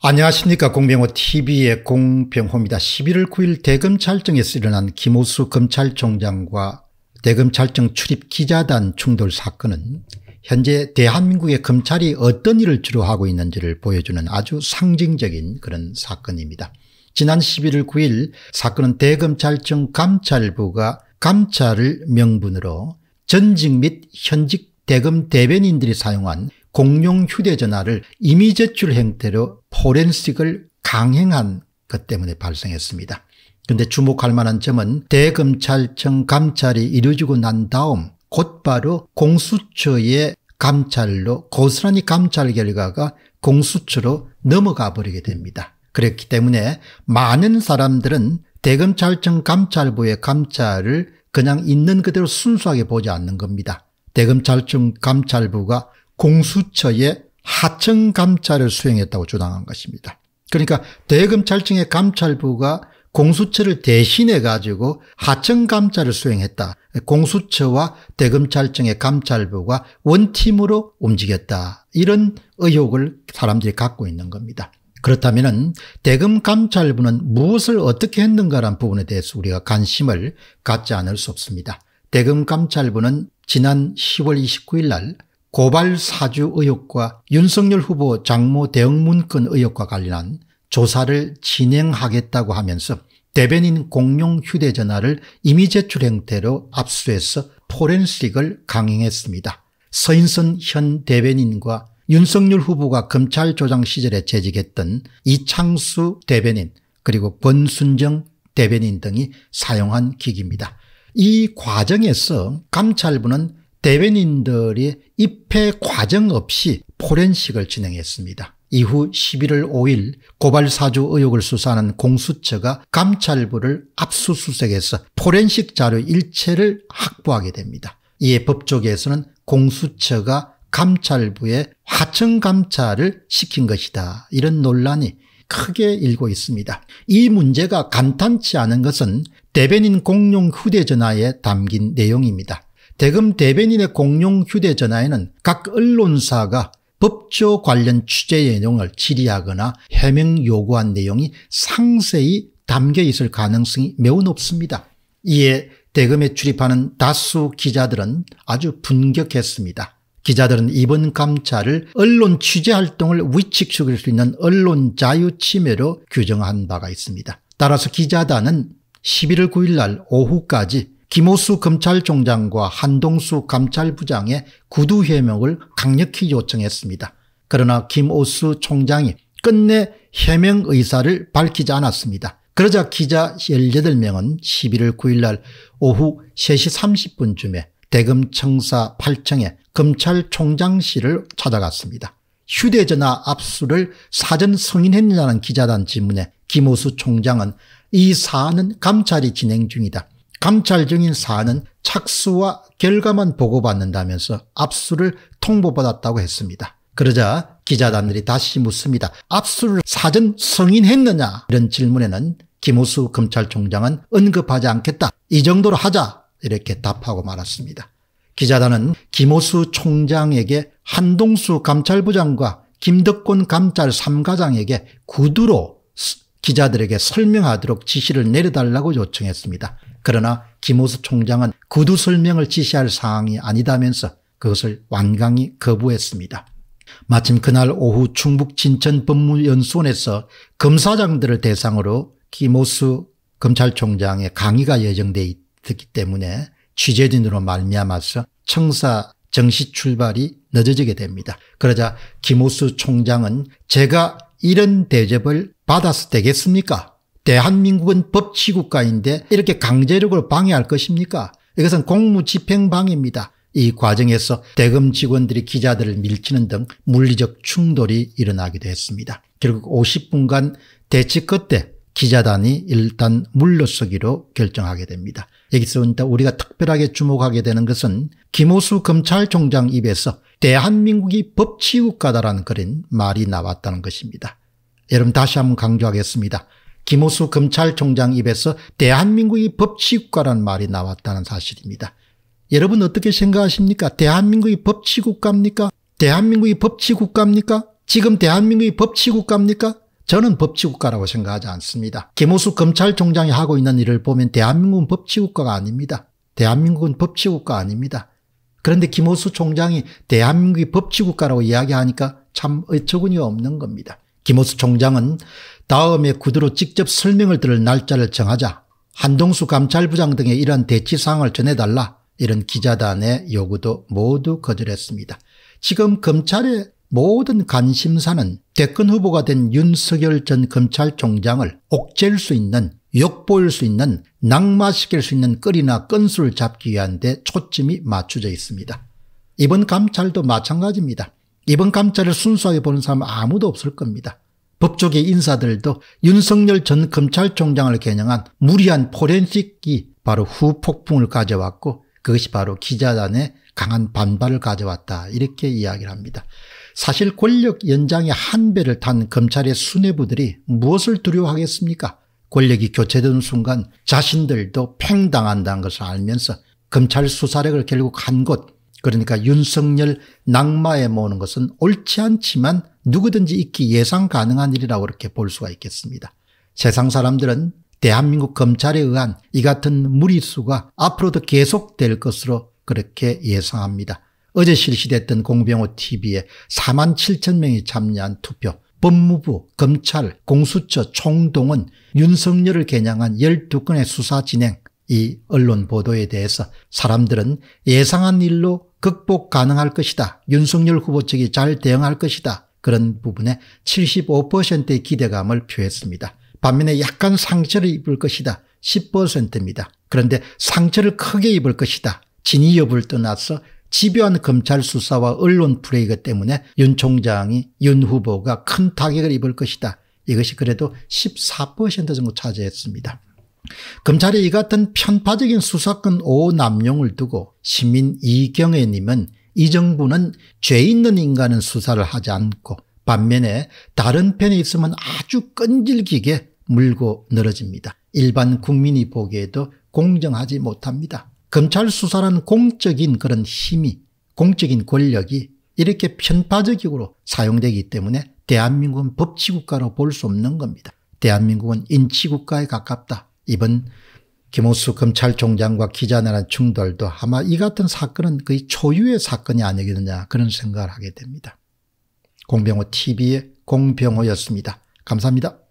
안녕하십니까 공병호TV의 공병호입니다. 11월 9일 대검찰청에서 일어난 김호수 검찰총장과 대검찰청 출입 기자단 충돌 사건은 현재 대한민국의 검찰이 어떤 일을 주로 하고 있는지를 보여주는 아주 상징적인 그런 사건입니다. 지난 11월 9일 사건은 대검찰청 감찰부가 감찰을 명분으로 전직 및 현직 대검 대변인들이 사용한 공용 휴대전화를 이미 제출 형태로 포렌식을 강행한 것 때문에 발생했습니다. 근데 주목할 만한 점은 대검찰청 감찰이 이루어지고 난 다음 곧바로 공수처의 감찰로 고스란히 감찰 결과가 공수처로 넘어가 버리게 됩니다. 그렇기 때문에 많은 사람들은 대검찰청 감찰부의 감찰을 그냥 있는 그대로 순수하게 보지 않는 겁니다. 대검찰청 감찰부가 공수처의 하청 감찰을 수행했다고 주장한 것입니다. 그러니까 대검찰청의 감찰부가 공수처를 대신해 가지고 하청 감찰을 수행했다. 공수처와 대검찰청의 감찰부가 원팀으로 움직였다. 이런 의혹을 사람들이 갖고 있는 겁니다. 그렇다면 대검 감찰부는 무엇을 어떻게 했는가라는 부분에 대해서 우리가 관심을 갖지 않을 수 없습니다. 대검 감찰부는 지난 10월 29일 날 고발 사주 의혹과 윤석열 후보 장모 대응문건 의혹과 관련한 조사를 진행하겠다고 하면서 대변인 공용 휴대전화를 이미 제출 행태로 압수해서 포렌식을 강행했습니다. 서인선 현 대변인과 윤석열 후보가 검찰조장 시절에 재직했던 이창수 대변인 그리고 권순정 대변인 등이 사용한 기기입니다. 이 과정에서 감찰부는 대변인들이 입회 과정 없이 포렌식을 진행했습니다. 이후 11월 5일 고발사주 의혹을 수사하는 공수처가 감찰부를 압수수색해서 포렌식 자료 일체를 확보하게 됩니다. 이에 법조계에서는 공수처가 감찰부에 하청 감찰을 시킨 것이다. 이런 논란이 크게 일고 있습니다. 이 문제가 간단치 않은 것은 대변인 공용 휴대전화에 담긴 내용입니다. 대금 대변인의 공용 휴대전화에는 각 언론사가 법조 관련 취재 내용을 질의하거나 해명 요구한 내용이 상세히 담겨 있을 가능성이 매우 높습니다. 이에 대금에 출입하는 다수 기자들은 아주 분격했습니다. 기자들은 이번 감찰을 언론 취재 활동을 위축시킬 수 있는 언론 자유 침해로 규정한 바가 있습니다. 따라서 기자단은 11월 9일 날 오후까지 김호수 검찰총장과 한동수 감찰부장의 구두 해명을 강력히 요청했습니다. 그러나 김호수 총장이 끝내 해명 의사를 밝히지 않았습니다. 그러자 기자 18명은 11월 9일 날 오후 3시 30분쯤에 대검 청사 8층에 검찰총장실을 찾아갔습니다. 휴대전화 압수를 사전 승인했느냐는 기자단 질문에 김호수 총장은 이 사안은 감찰이 진행 중이다. 감찰중인사안은 착수와 결과만 보고받는다면서 압수를 통보받았다고 했습니다. 그러자 기자단들이 다시 묻습니다. 압수를 사전 성인했느냐 이런 질문에는 김호수 검찰총장은 언급하지 않겠다. 이 정도로 하자 이렇게 답하고 말았습니다. 기자단은 김호수 총장에게 한동수 감찰부장과 김덕곤 감찰 3가장에게 구두로 기자들에게 설명하도록 지시를 내려달라고 요청했습니다. 그러나 김호수 총장은 구두 설명을 지시할 사항이 아니다면서 그것을 완강히 거부했습니다. 마침 그날 오후 충북 진천 법무연수원에서 검사장들을 대상으로 김호수 검찰총장의 강의가 예정되어 있기 때문에 취재진으로 말미암아서 청사 정시 출발이 늦어지게 됩니다. 그러자 김호수 총장은 제가 이런 대접을 받아서 되겠습니까? 대한민국은 법치국가인데 이렇게 강제력으로 방해할 것입니까? 이것은 공무집행방해입니다. 이 과정에서 대검 직원들이 기자들을 밀치는 등 물리적 충돌이 일어나기도 했습니다. 결국 50분간 대치 끝에 기자단이 일단 물러서기로 결정하게 됩니다. 여기서 우리가 특별하게 주목하게 되는 것은 김호수 검찰총장 입에서 대한민국이 법치국가다라는 그런 말이 나왔다는 것입니다. 여러분 다시 한번 강조하겠습니다. 김호수 검찰총장 입에서 대한민국이 법치국가라는 말이 나왔다는 사실입니다. 여러분 어떻게 생각하십니까? 대한민국이 법치국가입니까? 대한민국이 법치국가입니까? 지금 대한민국이 법치국가입니까? 저는 법치국가라고 생각하지 않습니다. 김호수 검찰총장이 하고 있는 일을 보면 대한민국은 법치국가가 아닙니다. 대한민국은 법치국가 아닙니다. 그런데 김호수 총장이 대한민국이 법치국가라고 이야기하니까 참 어처구니가 없는 겁니다. 김호수 총장은 다음에 구두로 직접 설명을 들을 날짜를 정하자 한동수 감찰부장 등의 이런 대치사항을 전해달라 이런 기자단의 요구도 모두 거절했습니다. 지금 검찰의 모든 관심사는 대권 후보가 된 윤석열 전 검찰총장을 옥죄일 수 있는 욕보일 수 있는 낙마시킬 수 있는 끌이나 건수를 잡기 위한 데 초점이 맞춰져 있습니다. 이번 감찰도 마찬가지입니다. 이번 감찰을 순수하게 보는 사람은 아무도 없을 겁니다. 법조계 인사들도 윤석열 전 검찰총장을 겨냥한 무리한 포렌식이 바로 후폭풍을 가져왔고 그것이 바로 기자단의 강한 반발을 가져왔다 이렇게 이야기를 합니다. 사실 권력 연장의 한 배를 탄 검찰의 수뇌부들이 무엇을 두려워하겠습니까? 권력이 교체되는 순간 자신들도 팽당한다는 것을 알면서 검찰 수사력을 결국 한곳 그러니까 윤석열 낙마에 모으는 것은 옳지 않지만 누구든지 익히 예상 가능한 일이라고 이렇게 볼 수가 있겠습니다. 세상 사람들은 대한민국 검찰에 의한 이 같은 무리수가 앞으로도 계속될 것으로 그렇게 예상합니다. 어제 실시됐던 공병호 TV에 4만 7천 명이 참여한 투표 법무부, 검찰, 공수처, 총동은 윤석열을 겨냥한 12건의 수사 진행 이 언론 보도에 대해서 사람들은 예상한 일로 극복 가능할 것이다. 윤석열 후보 측이 잘 대응할 것이다. 그런 부분에 75%의 기대감을 표했습니다. 반면에 약간 상처를 입을 것이다. 10%입니다. 그런데 상처를 크게 입을 것이다. 진위 여부를 떠나서 집요한 검찰 수사와 언론 프레이그 때문에 윤 총장이 윤 후보가 큰 타격을 입을 것이다. 이것이 그래도 14% 정도 차지했습니다. 검찰의 이 같은 편파적인 수사권 오호 남용을 두고 시민 이경애님은 이 정부는 죄 있는 인간은 수사를 하지 않고 반면에 다른 편에 있으면 아주 끈질기게 물고 늘어집니다. 일반 국민이 보기에도 공정하지 못합니다. 검찰 수사란 공적인 그런 힘이 공적인 권력이 이렇게 편파적으로 사용되기 때문에 대한민국은 법치국가로 볼 수 없는 겁니다. 대한민국은 인치국가에 가깝다. 이번 김호수 검찰총장과 기자단의 충돌도 아마 이 같은 사건은 거의 초유의 사건이 아니겠느냐 그런 생각을 하게 됩니다. 공병호 TV의 공병호였습니다. 감사합니다.